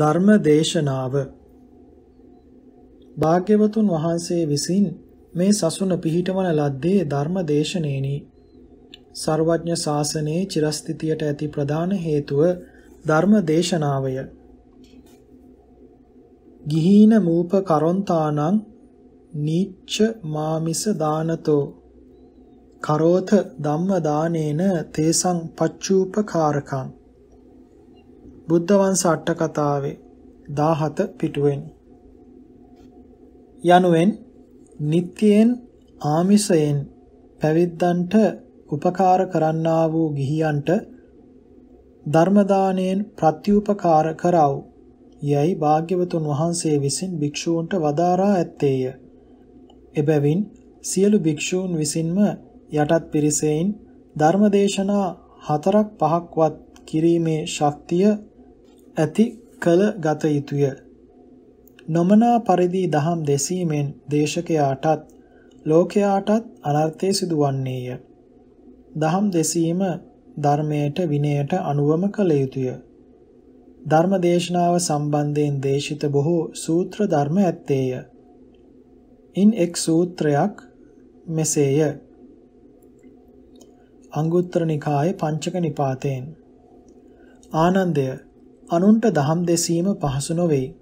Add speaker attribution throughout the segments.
Speaker 1: ධර්ම දේශනාව භාග්‍යවතුන් වහන්සේ විසින් මේ සසුන පිහිටවන ලද්දේ ධර්ම දේශනේනි. සර්වඥ ශාසනයේ චිරස්ථිතියට ඇති ප්‍රධාන හේතුව ධර්ම දේශනාවය. ගිහීන මූප කරොන්තානං නීච්ච මාමිස දානතෝ කරෝත ධම්ම දානේන තේසං පච්චූපකාරකං බුද්ධ වංශ අට කතාවේ 17 පිටුවෙන් යනුවෙන් නිත්‍යයෙන් ආමිසයෙන් පැවිද්දන්ට උපකාර කරන්නා වූ ගිහියන්ට ධර්ම දාණයෙන් ප්‍රතිඋපකාර කරව යයි භාග්‍යවතුන් වහන්සේ විසින් භික්ෂූන්ට වදාරා ඇත්තේය. එබැවින් සියලු භික්ෂූන් විසින්ම යටත් පිරිසෙයින් ධර්මදේශනා හතරක් පහක්වත් කිරීමේ ශක්තිය ඇති කළ ගත යුතුය. නොමනා පරිදි දහම් දෙසීමෙන් දේශකයාටත් ලෝකයාටත් අනර්ථය සිදුවන්නේය. දහම් දෙසීම ධර්මයට විනයට අනුවම කළ යුතුය. ධර්ම දේශනාව සම්බන්ධයෙන් දේශිත බොහෝ සූත්‍ර ධර්ම ඇත්තේය. ඉන් එක් සූත්‍රයක් මෙසේය. අංගුත්තර නිකායේ පංචක නිපාතයෙන් ආනන්දය අනුන්ට දහම් දෙසීම පහසු නොවේ.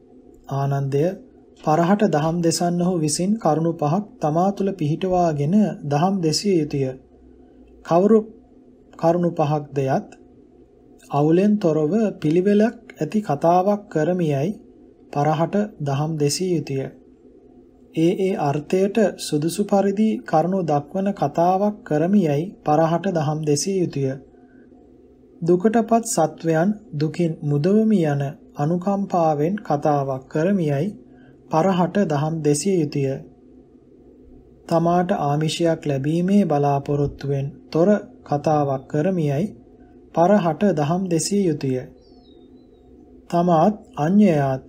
Speaker 1: ආනන්දය පරහට දහම් දෙසන්නහු විසින් කරුණු පහක් තමා තුළ පිහිටවාගෙන දහම් දෙසිය යුතුය. කවුරු කරුණු පහක් දෙයත් අවුලෙන් තොරව පිළිවෙලක් ඇති කතාවක් කරමියයි පරහට දහම් දෙසිය යුතුය. ඒ ඒ අර්ථයට සුදුසු පරිදි කරුණු දක්වන කතාවක් කරමියයි පරහට දහම් දෙසිය යුතුය. දුකටපත් සත්වයන් දුකින් මුදවමි යන අනුකම්පාවෙන් කතාවක් කරමියයි පරහට දහම් දෙසිය යුතුය. තමාට ආමිෂයක් ලැබීමේ බලාපොරොත්තුවෙන් තොර කතාවක් කරමියයි පරහට දහම් දෙසිය යුතුය. තමාත් අන්‍යයාත්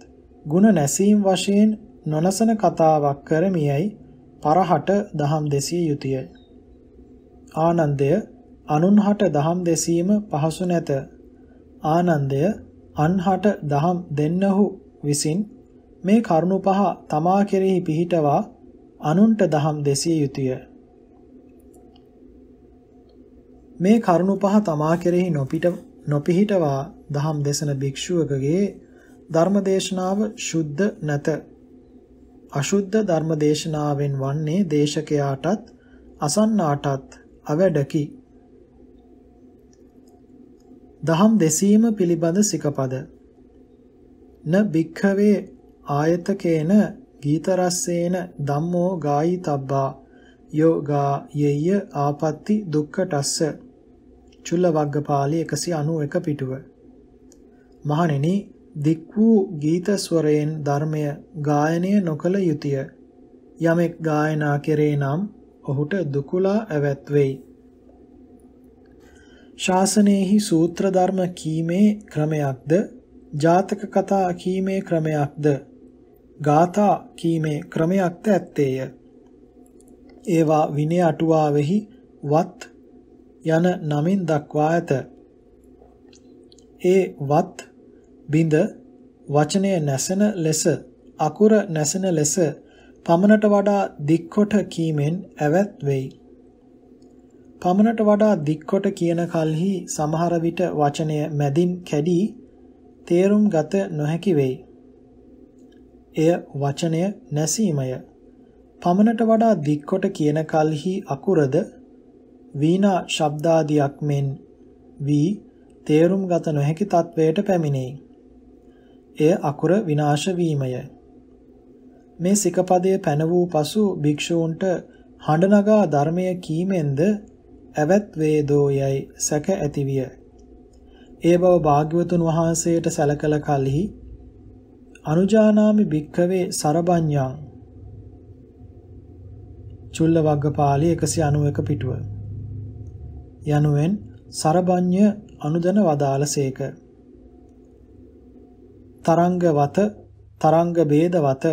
Speaker 1: ಗುಣ නැසීම් වශයෙන් නොනසන කතාවක් කරමියයි පරහට දහම් දෙසිය යුතුය. ආනන්දය අනුන්හට දහම් දෙසීම පහසු නැත. ආනන්දය අන්හට දහම් දෙන්නහු විසින් මේ කරුණු පහ තමා කෙරෙහි පිහිටවා අනුන්ට දහම් දෙසිය යුතුය. මේ කරුණු පහ තමා කෙරෙහි නොපිට නොපිහිටවා දහම් දෙසන භික්ෂුවකගේ ධර්මදේශනාව ශුද්ධ නැත. අශුද්ධ ධර්මදේශනාවෙන් වන්නේ දේශකයාටත් අසන්නාටත් අවැඩකි. දහම් දෙසීම පිළිබඳ සිකපද න භික්ඛවේ ආයතකේන ගීතරස්සේන ධම්මෝ ගායි තබ්බා යෝගා යෙය ආපත්‍ති දුක්ඛටස්ස චුල්ලවග්ගපාලි 191 පිටුව මහණෙනි දික් වූ ගීත ස්වරයෙන් ධර්මය ගායනය නොකල යුතුය යමෙක් ගායනා කෙරේ නම් ඔහුට දුකුලා ඇවැත් වෙයි ශාසනයෙහි සූත්‍ර ධර්ම කීමේ ක්‍රමයක්ද ජාතක කතා කීමේ ක්‍රමයක්ද ගාථා කීමේ ක්‍රමයක්ද ඇත්තේය ඒවා විනය අටුවාවෙහි වත් යන නමින් දක්වා ඇත ඒ වත් බිඳ වචනය නැසෙන ලෙස අකුර නැසෙන ලෙස පමණට වඩා දික්කොට කීමෙන් ඇවැත් වෙයි පමණට වඩා දික්කොට කියන කල්හි සමහර විට වචනය මැදින් කැඩී තේරුම් ගත නොහැකි වෙයි. එය වචනය නැසීමය. පමණට වඩා දික්කොට කියන කල්හි අකුරද වීණා ශබ්දාදියක් මෙන් වී තේරුම් ගත නොහැකි තත්වයට පැමිණෙයි. එය අකුර විනාශ වීමය. මේ සිකපදයේ පැන වූ පසු භික්ෂූන්ට හඬ නගා ධර්මය කීමෙන්ද ඇවත් වේදෝ යයි සැක ඇතිවිය. ඒ බව භාග්‍යවතුන් වහන්සේට සැලකල කලෙහි අනුජානාමි භික්ඛවේ සරබඤ්ඤං චුල්ලවග්ගපාලි 191 පිටුව යනුවෙන් සරබඤ්ඤ අනුදන වදාළසේක තරංග වත තරංග ભેද වත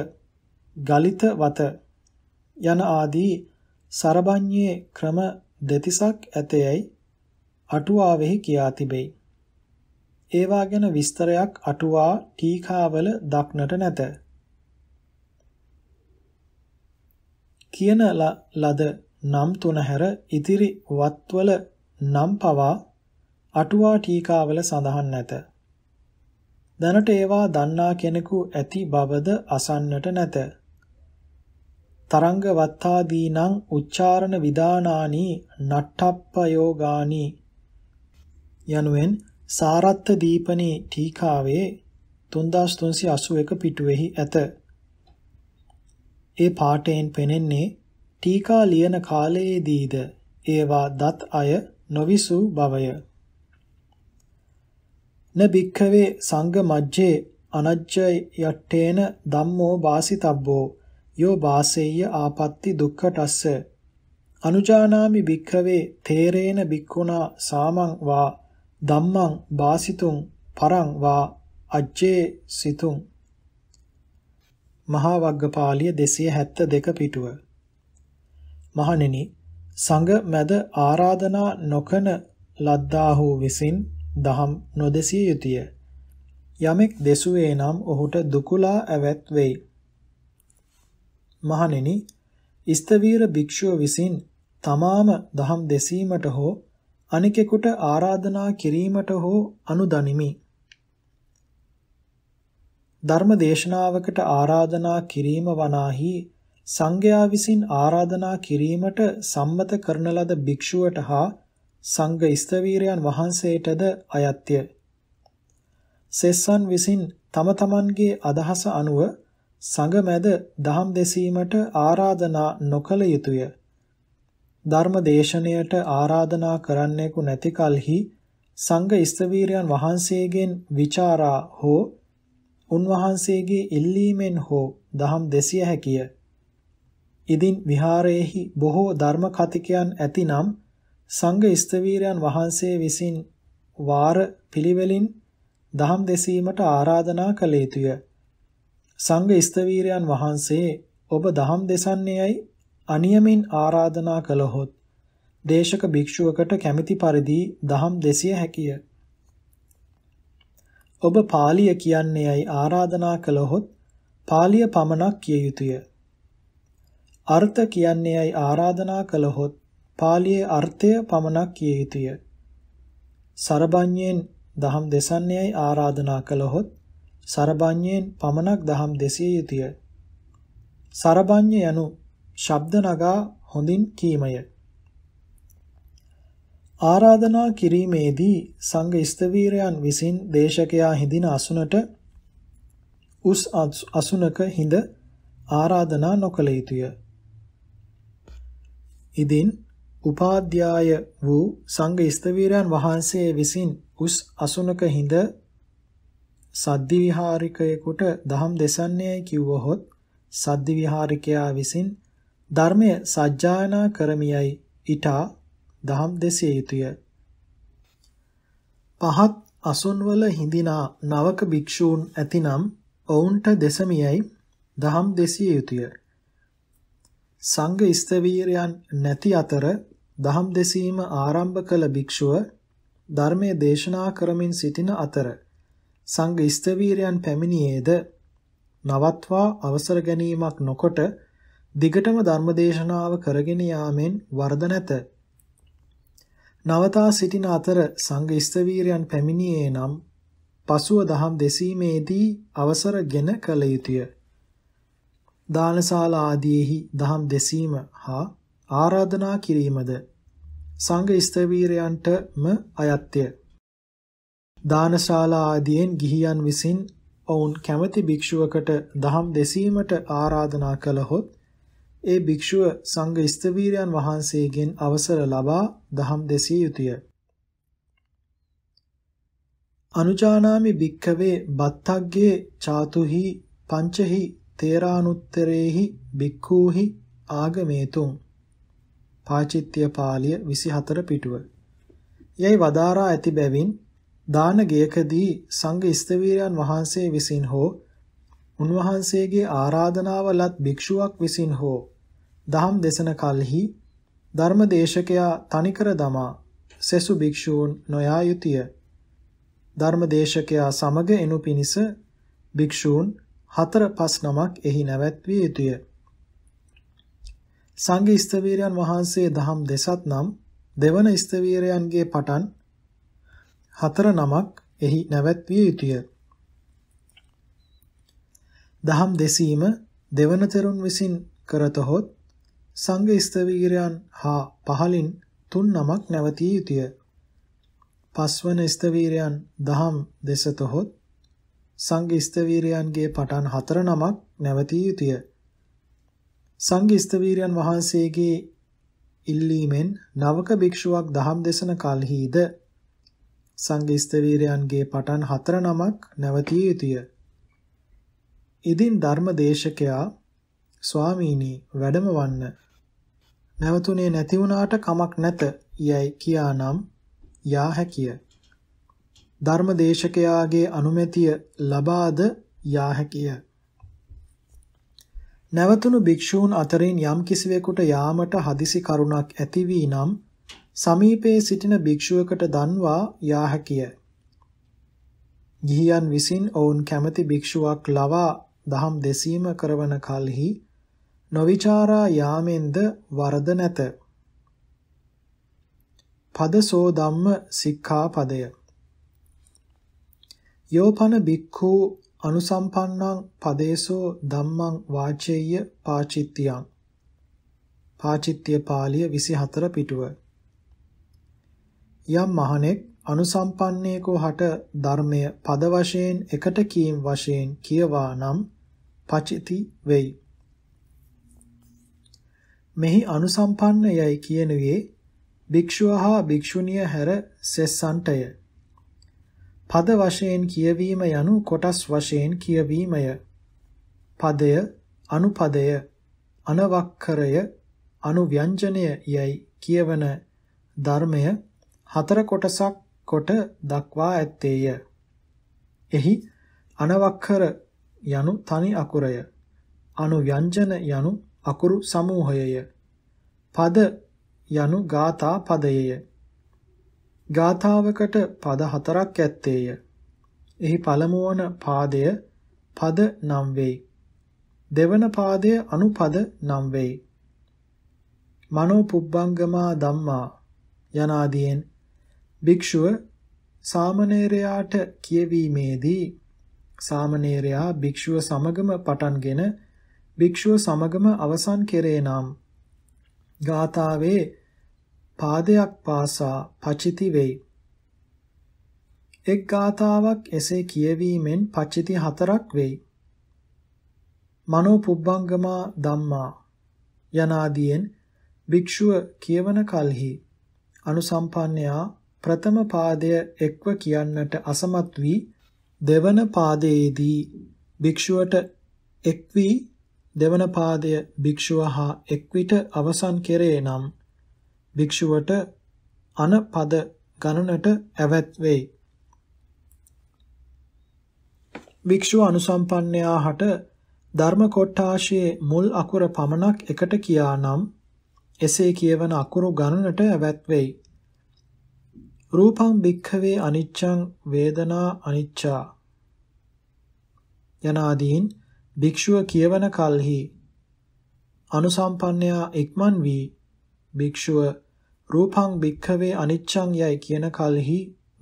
Speaker 1: ගලිත වත යන ආදී සරබඤ්ඤේ ක්‍රම දෙතිසක් ඇතයයි අටුවාවෙහි කියා තිබේ. ඒවා ගැන විස්තරයක් අටුවා ටීකාවල දක්නට නැත. කියන ලද නම් තුන හැර ඉතිරි වත්වල නම් පවා අටුවා ටීකාවල සඳහන් නැත. දැනට ඒවා දන්නා කෙනෙකු ඇති බවද අසන්නට නැත. තරංග වත්තාදීනං උච්චාරණ විදානානි නට්ඨප්පයෝගානි යනුවෙන් සාරත්ත දීපනේ ටීකාවේ 3381 පිටුවෙහි ඇත. ඒ පාඨයෙන් පෙනෙන්නේ ටීකා ලියන කාලයේදීද ඒවා දත් අය නොවිසු බවය. න භික්ඛවේ සංඝ මජ්ජේ අනජ්ජ යට්ඨේන ධම්මෝ වාසිතබ්බෝ යෝ වාසෙය්‍ය ආපත්‍ති දුක්ඛටස්ස අනුජානාමි භික්ඛවේ තේරේන භික්ඛුනා සාමං වා ධම්මං වාසිතුං පරං වා අජ්ජේ සිතුං මහා වග්ගපාලිය 272 පිටුව මහණෙනි සංඝ මැද ආරාධනා නොකන ලද්දාහු විසින් දහම් නොදසිය යුතුය යමෙක් දෙසුවේ නම් ඔහුට දුකලා ඇවැත් වෙයි මහණෙනි ස්තවීර භික්ෂුව විසින් තමාම දහම් දෙසීමට හෝ අනිකෙකුට ආරාධනා කිරීමට හෝ අනුදනිමි. ධර්ම දේශනාවකට ආරාධනා කිරීම වනාහි සංඝයා විසින් ආරාධනා කිරීමට සම්මත කරන ලද භික්ෂුවට හා සංඝ ස්තවීරයන් වහන්සේටද අයත්ය. සෙස්සන් විසින් තම තමන්ගේ අදහස අනුව සංගමැද දහම් දෙසීමට ආරාධනා නොකළ යුතුය. ධර්ම දේශනයට ආරාධනා කරන්නෙකු නැති කලෙහි සංඝ ස්තවීරයන් වහන්සේගෙන් විචාරා හෝ උන්වහන්සේගේ ඉල්ලීමෙන් හෝ දහම් දෙසිය හැකිය. ඉදින් විහාරයේහි බොහෝ ධර්ම කතිකයන් ඇතිනම් සංඝ ස්තවීරයන් වහන්සේ විසින් වාර පිළිවෙලින් දහම් දෙසීමට ආරාධනා කළ යුතුය. සංඝ ස්තවීරයන් වහන්සේ ඔබ දහම් දෙසන්නේයි අනියමින් ආරාධනා කළහොත් දේශක භික්ෂුවකට කැමැති පරිදි දහම් දෙසිය හැකිය. ඔබ පාලිය කියන්නේයි ආරාධනා කළහොත් පාලිය පමණක් කිය යුතුය. අර්ථ කියන්නේයි ආරාධනා කළහොත් පාලියේ අර්ථය පමණක් කිය යුතුය. සරබඤ්ඤයෙන් දහම් දෙසන්නේයි ආරාධනා කළහොත් සරබඤ්ඤයෙන් පමණක් දහම් දෙසිය යුතුය. සරබඤ්ඤ යනු ශබ්ද නගා හොඳින් කීමය. ආරාධනා කිරීමේදී සංඝ ස්තවීරයන් විසින් දේශකයා හිඳින අසුනට උස් අසුනක හිඳ ආරාධනා නොකළ යුතුය. ඉදින් උපාධ්‍යාය වූ සංඝ ස්තවීරයන් වහන්සේ විසින් උස් අසුනක හිඳ සද්දි විහාරිකයෙකුට දහම් දෙසන්නේයි කිව්වහොත් සද්දි විහාරිකයා විසින් ධර්මය සජ්ජායනා කරමියයි ඊටා දහම් දෙසිය යුතුය. පහත් අසුන්වල හිඳිනා නවක භික්ෂූන් ඇතිනම් ඔවුන්ට දෙසමියයි දහම් දෙසිය යුතුය. සංඝ ස්තවීරයන් නැති අතර දහම් දෙසීම ආරම්භ කළ භික්ෂුව ධර්මයේ දේශනා කරමින් සිටින අතර සංඝ ස්ථවීරයන් පැමිණියේද නවත්වා අවසර ගැනීමක් නොකොට දිගටම ධර්මදේශනාව කරගෙන යාමෙන් වරද නැත. නවතා සිටින අතර සංඝ ස්ථවීරයන් පැමිණියේ නම් පසුව දහම් දෙසීමේදී අවසරගෙන කළ යුතුය. දානශාලා ආදීෙහි දහම් දෙසීම හා ආරාධනා කිරීමද සංඝ ස්ථවීරයන්ටම අයත්ය. දානශාලා ආදියෙන් ගිහියන් විසින් ඔවුන් කැමැති භික්ෂුවකට දහම් දෙසීමට ආරාධනා කළහොත් ඒ භික්ෂුව සංඝ ස්ථවීරයන් වහන්සේගෙන් අවසර ලබා දහම් දෙසිය යුතුය. අනුචානාමි භික්ඛවේ බත්තග්ගේ චාතුහි පංචහි තේරානුත්තරේහි භික්ඛූහි ආගමේතුම් පාචිත්‍ය පාළිය 24 පිටුව. යයි වදාරා ඇති බැවින් දාන ගෙයකදී සංඝ ස්ථවිරයන් වහන්සේ විසින් හෝ උන්වහන්සේගේ ආරාධනාව ලත් භික්ෂුවක් විසින් හෝ දහම් දේශන කලෙහි ධර්මදේශකයා තනිකර දමා සෙසු භික්ෂූන් නොයා යුතුය. ධර්මදේශකයා සමග එනු පිණිස භික්ෂූන් හතර පස් නමක් එහි නැවැත්විය යුතුය. සංඝ ස්ථවීරයන් වහන්සේ දහම් දෙසත් නම් දෙවන ස්ථවීරයන්ගේ පටන් හතර නමක් එහි නැවැත්විය යුතුය. දහම් දෙසීම දෙවනතරුන් විසින් කරතහොත් සංඝ ස්තවීරයන් හා පහලින් තුන් නමක් නැවතිය යුතුය. පස්වන ස්තවීරයන් දහම් දෙසතහොත් සංඝ ස්තවීරයන්ගේ පටන් හතර නමක් නැවතිය යුතුය. සංඝ ස්තවීරයන් වහන්සේගේ ඉල්ලීමෙන් නවක භික්ෂුවක් දහම් දෙසන කල්හිද සංඝිස්තවීරයන්ගේ පටන් හතර නමක් නැවතිය යුතුය. ඉදින් ධර්මදේශකයා ස්වාමීනි වැඩමවන්න නැවතුනේ නැති වුණාට කමක් නැත යයි කියානම් යා හැකිය. ධර්මදේශකයාගේ අනුමැතිය ලබාද යා හැකිය. නැවතුණු භික්ෂූන් අතරින් යම් කිසිවෙකුට යාමට හදිසි කරුණක් ඇති වී නම් සමීපයේ සිටින භික්ෂුවකට දන්වා යා හැකිය. ගිහියන් විසින් ඔවුන් කැමති භික්ෂුවක් ලවා දහම් දෙසීම කරවන කලෙහි නොවිචාරා යාමෙන්ද වරද නැත. පදසෝ ධම්ම සික්ඛාපදය. යෝපන භික්ඛු අනුසම්පන්නං පදේසෝ ධම්මං වාචේය පාචිත්‍යං. පාචිත්‍ය පාළිය 24 පිටුව. යම් මහණෙක් අනුසම්පන්නේකෝ හට ධර්මය පද වශයෙන් එකට කීම් වශයෙන් කියවා නම් පචිති වෙයි. මෙහි අනුසම්පන්න යයි කියනුවේ භික්ෂුව හා භික්ෂුණිය හැර සෙස්සන්ටය. පද වශයෙන් කියවීම යනු කොටස් වශයෙන් කියවීමය. පදය, අනුපදය, අනවක්කරය, අනුව්‍යංජනය යයි කියවන ධර්මය හතර කොටසක් කොට දක්වා ඇත්තේය. එහි අනවක්ඛර යනු තනි අකුරය. අනුව්‍යංජන යනු අකුරු සමූහයය. පද යනු ගාථා පදයය. ගාථාවකට පද හතරක් ඇත්තේය. එහි පළමු වන පාදය පද නම් වෙයි. දෙවන පාදය අනුපද නම් වෙයි. මනෝ පුබ්බංගමා ධම්මා යනාදීන් භික්ෂුව සාමණේරයාට කියවීමේදී සාමණේරයා භික්ෂුව සමගම පටන්ගෙන භික්ෂුව සමගම අවසන් කෙරේ නම් ගාථාවේ පාදයක් පාසා පචිති වෙයි. එක් ගාථාවක් එසේ කියවීමෙන් පච්චිති හතරක් වෙයි. මනෝ පුබ්බංගමා ධම්මා යනාදීෙන් භික්ෂුව කියවන කල්හි අනුසම්පන්නයා ප්‍රථම පාදය එක්ව කියන්නට අසමත් වී දෙවන පාදයේදී භික්ෂුවට එක් වී දෙවන පාදය භික්ෂුව හා එක්විට අවසන් කෙරේ නම් භික්ෂුවට අනපද ගණනට ඇවැත් වෙයි. භික්ෂුව අනුසම්පන්නයා හට ධර්ම කොට්ටාශයේ මුල් අකුර පමණක් එකට කියා නම් එසේ කියවන අකුරු ගණනට ඇවැත් වෙයි. රූපං භික්ඛවේ අනිච්ඡං වේදනා අනිච්චා යනාදීන් භික්ෂුව කියවන කල්හි අනුසම්පන්නයා ඉක්මන් වී භික්ෂුව රූපං භික්ඛවේ අනිච්ඡං යයි කියන කල්හි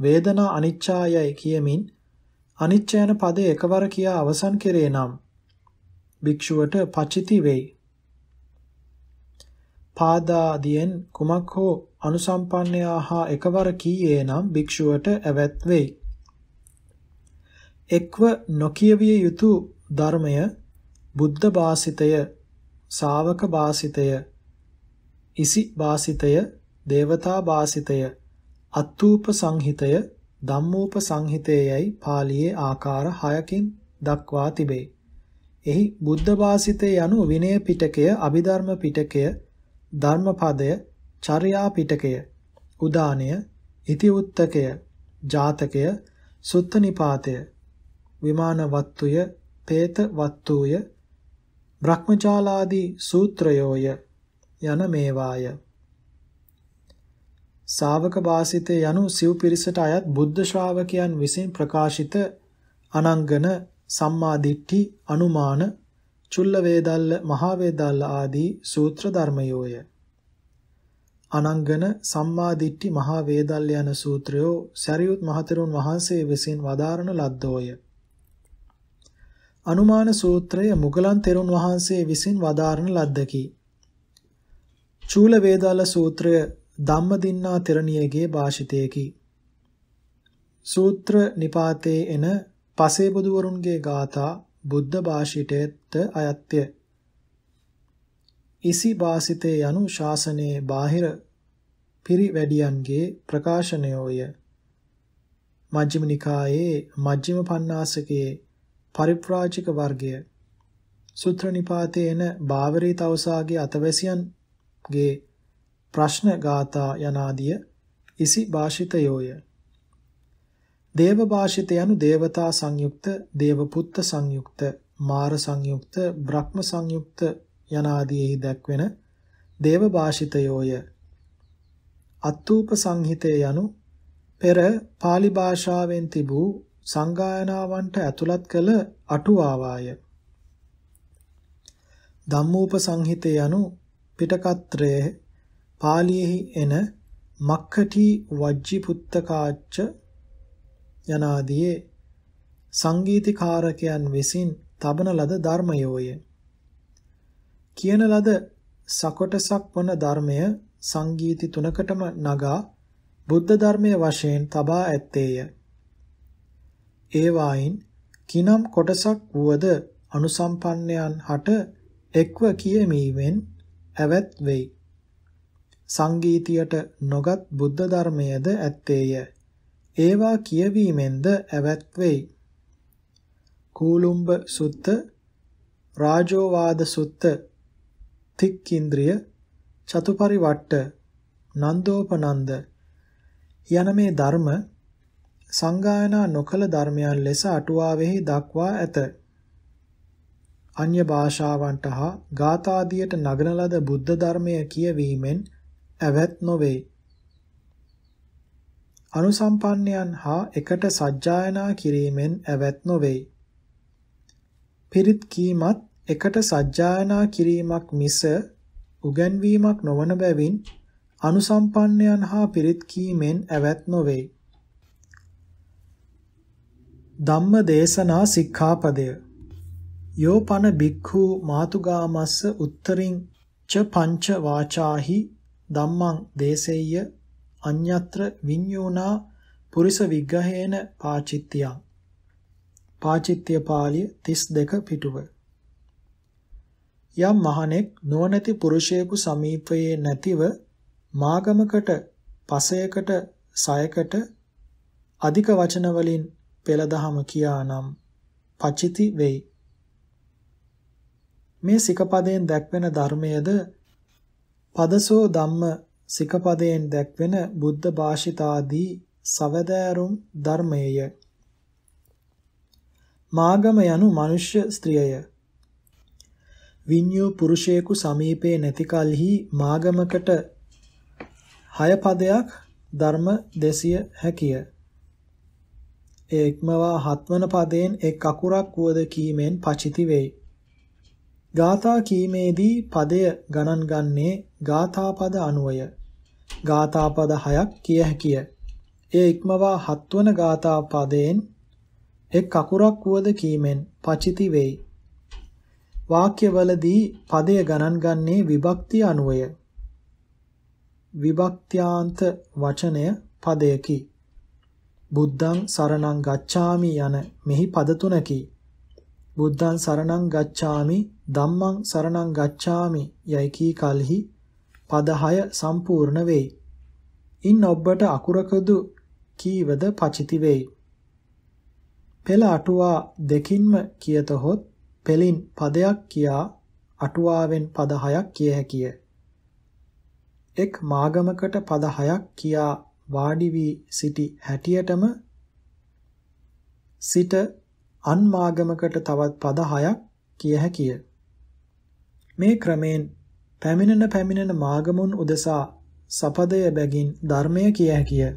Speaker 1: වේදනා අනිච්චා යයි කියමින් අනිච්චයන පදේ එකවර කියා අවසන් කෙරේ නම් භික්ෂුවට පචිති වෙයි පාදාදියෙන් කුමක් හෝ අනුසම්පන්නයා හා එකවර කීයේ නම් භික්ෂුවට ඇවැත් වෙයි. එක්ව නොකියවිය යුතු ධර්මය බුද්ධ වාසිතය, ශාවක වාසිතය, ඉසි වාසිතය, දේවතා වාසිතය, අත්තූප සංහිතය, ධම්මූප සංහිතයයි පාළියේ ආකාර 6කින් දක්වා තිබේ. එහි බුද්ධ වාසිතය යනු විනය පිටකය, අභිධර්ම පිටකය ධර්මපදය, චර්යා පිටකය, උදානය, ඉතිඋත්තකය, ජාතකය, සුත්තනිපාතය, විමාන වත්තුය, පේත වත්තුය, බ්‍රහ්මජාලාදී සූත්‍රයෝය යන මේවාය. ශාවක වාසිතේ යනු සිව් පිරිසට අයත් බුද්ධ ශ්‍රාවකයන් විසින් ප්‍රකාශිත අනංගන සම්මාදිට්ඨි අනුමාන චුල්ල වේදල්ල, මහා වේදල්ල ආදී සූත්‍ර ධර්මයෝය. අනංගන සම්මාදිට්ඨි මහා වේදල්ල යන සූත්‍රයෝ සරියුත් මහතෙරුන් වහන්සේ විසින් වදාරන ලද්දෝය. අනුමාන සූත්‍රය මුගලන් තෙරුන් වහන්සේ විසින් වදාරන ලද්දකි. චූල වේදාල සූත්‍රය ධම්මදින්නා තෙරණියගේ භාෂිතයකි. සූත්‍ර නිපාතේ එන පසේබුදුවරුන්ගේ ගාථා බුද්ධ භාෂිතයට අයත්ය. ඉසි භාසිතේ යනු ශාසනයේ බාහිර පිරිවැඩියන්ගේ ප්‍රකාශනයෝය. මජ්ක්‍ධිම නිකායේ මජ්ක්‍ධිම පඤ්ඤාසකයේ පරිප්‍රාජික වර්ගය සූත්‍ර නිපාතේන බාවරී තවසාගේ අතවැසියන්ගේ ප්‍රශ්න ගාථා යනාදිය ඉසි භාෂිතයෝය. දේව භාෂිත යනු දේවතා සංයුක්ත, දේවපුත්ත සංයුක්ත, මාර සංයුක්ත, බ්‍රහ්ම සංයුක්ත යනාදීෙහි දැක්වෙන දේව භාෂිතයෝය. අත්තූප සංහිතය යනු පෙර pāli භාෂාවෙන් තිබූ සංගායනාවන්ට ඇතුළත් කළ අටුවාවාය. ධම්මූප සංහිතය යනු පිටකත්‍රයේ පාලියෙහි එන මක්කටි වජ්ජි පුත්තකාච්ච යනාදී සංගීතීකාරකයන් විසින් තබන ලද ධර්මයෝය. කියන ලද සකොටසක් වන ධර්මය සංගීති තුනකටම නගා බුද්ධ ධර්මයේ වශයෙන් තබා ඇත්තේය. ඒ වයින් කිනම් කොටසක් වුවද අනුසම්පන්නයන් හට එක්ව කියමීමෙන් ඇවත් වෙයි. සංගීතියට නොගත් බුද්ධ ධර්මයේද ඇත්තේය. ඒවා කියවීමෙන්ද ඇවැත් වෙයි. කූලුම්බ සුත්ත, රාජෝවාද සුත්ත, තික්කින්ද්‍රිය, චතුපරිවට්ට, නන්දෝපනන්ද යන මේ ධර්ම සංගායනා නොකල ධර්මයන් ලෙස අටුවාවෙහි දක්වා ඇත. අන්‍ය භාෂාවන්ට හා ගාථාදියට නගන ලද බුද්ධ ධර්මය කියවීමෙන් ඇවැත් නොවේ. අනුසම්පන්නයන් හා එකට සජ්ජායනා කිරීමෙන් ඇවැත් නොවේ. පිරිත් කීමත් එකට සජ්ජායනා කිරීමක් මිස උගන්වීමක් නොවන බැවින් අනුසම්පන්නයන් හා පිරිත් කීමෙන් ඇවැත් නොවේ. ධම්ම දේශනා සික්ඛාපදය යෝ පන බික්ඛු මාතුගාමස්ස උත්තරින් ච පංච වාචාහි ධම්මං දේසෙය්‍ය අඤ්ඤත්‍ර විඤ්ඤෝනා පුරිස විග්ගහේන පාචිත්‍යා පාචිත්‍ය පාළිය 32 පිටුව යම් මහණෙක් නොනැති පුරුෂයෙකු සමීපයේ නැතිව මාගමකට පසයකට සයකට අධික වචන වලින් පෙළදහම කියානම් පචිති වෙයි මේ සිකපදයෙන් දැක්වෙන ධර්මයේද පදසෝ ධම්ම සිකපදයෙන් දැක්වෙන බුද්ධ භාෂිතාදී සවදෑරුම් ධර්මයේය. මාගම යනු මිනිස්්‍ය ස්ත්‍රියය. විඤ්ඤෝ පුරුෂයෙකු සමීපේ නැති කලෙහි මාගමකට හය පදයක් ධර්ම දෙසිය හැකිය. ඒ ඉක්මවා හත්වන පදයෙන් එක් අකුරක් වුවද කීමෙන් පචිති වෙයි. ගාථා කීමේදී පදය ගණන් ගන්නේ ගාථා පද 90ය. ගාථා පද 6ක් කිය හැකිය. එය ඉක්මවා හත්වන ගාථා පදයෙන් එක් අකුරක් වුවද කීමෙන් පචිති වෙයි. වාක්‍යවලදී පදය ගණන් ගන්නේ විභක්ති අනුවය. විභක්ත්‍යාන්ත වචනය පදයකි. බුද්ධං සරණං ගච්ඡාමි යන මෙහි පද තුනකි. බුද්ධං සරණං ගච්ඡාමි ධම්මං සරණං ගච්ඡාමි යයි කී කලෙහි පද 6 සම්පූර්ණ වෙයි. ඉන් ඔබට අකුරකදු කීවද පචිති වෙයි. පෙළ අටුවා දෙකින්ම කියතොත් පෙළින් පදයක් කියා අටුවාවෙන් පද 6ක් කිය හැකිය. එක් මාගමකට පද 6ක් කියා වාඩි වී සිටි හැටියටම සිට අන් මාගමකට තවත් පද හයක් කිය හැකිය. මේ ක්‍රමයෙන් පැමිණෙන පැමිණෙන මාගමුන් උදෙසා සපදය බැගින් ධර්මය කිය හැකිය.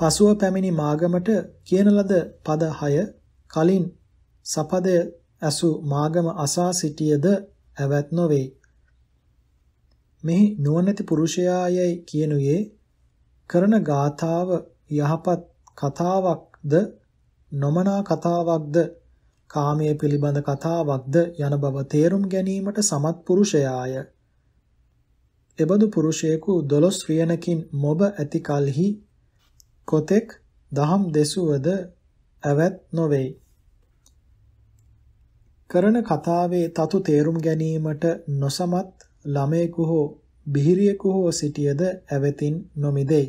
Speaker 1: පසුව පැමිණි මාගමට කියන ලද පද 6 කලින් සපදය ඇසු මාගම අසා සිටියද ඇවත් නොවේ. මෙහි නුවණැති පුරුෂයායයි කියනුවේ කරන ගාථාව යහපත් කතාවක්ද නොමනා කතාවක්ද කාමයේ පිළිබඳ කතාවක්ද යන බව තේරුම් ගැනීමට සමත් පුරුෂයාය. එබඳු පුරුෂයෙකු දොළොස් රියනකින් මොබ ඇති කලෙහි කොතෙක් දහම් දෙසුවද ඇවත් නොවේ. කරන කතාවේ තතු තේරුම් ගැනීමට නොසමත් ළමයෙකු හෝ බිහිරියෙකු හෝ සිටියද ඇවතින් නොමිදෙයි.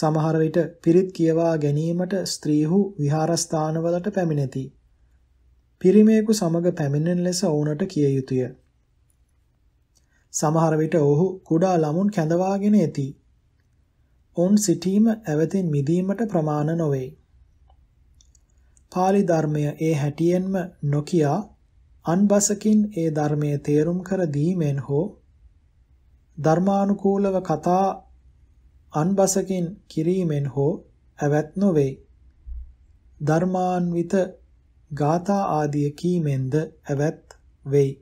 Speaker 1: සමහර විට පිරිත් කියවා ගැනීමට ස්ත්‍රීහු විහාරස්ථානවලට පැමිණෙති. පිරිමේකු සමග පැමිණෙන ලෙස ඔවුනට කිය යුතුය. සමහර විට ඔහු කුඩා ළමුන් කැඳවාගෙන ඇති. ඔවුන් සිටීම ඇවතින් මිදීමට ප්‍රමාණ නොවේ. පාලි ධර්මය ඒ හැටියෙන්ම නොකියා අන්බසකින් ඒ ධර්මයේ තේරුම් කර දීමෙන් හෝ ධර්මානුකූලව කතා අන්බසකින් කිරීමෙන් හෝ ඇවැත් නොවේ. ධර්මාන්විත ගාථා ආදිය කීමෙන්ද ඇවැත් වෙයි.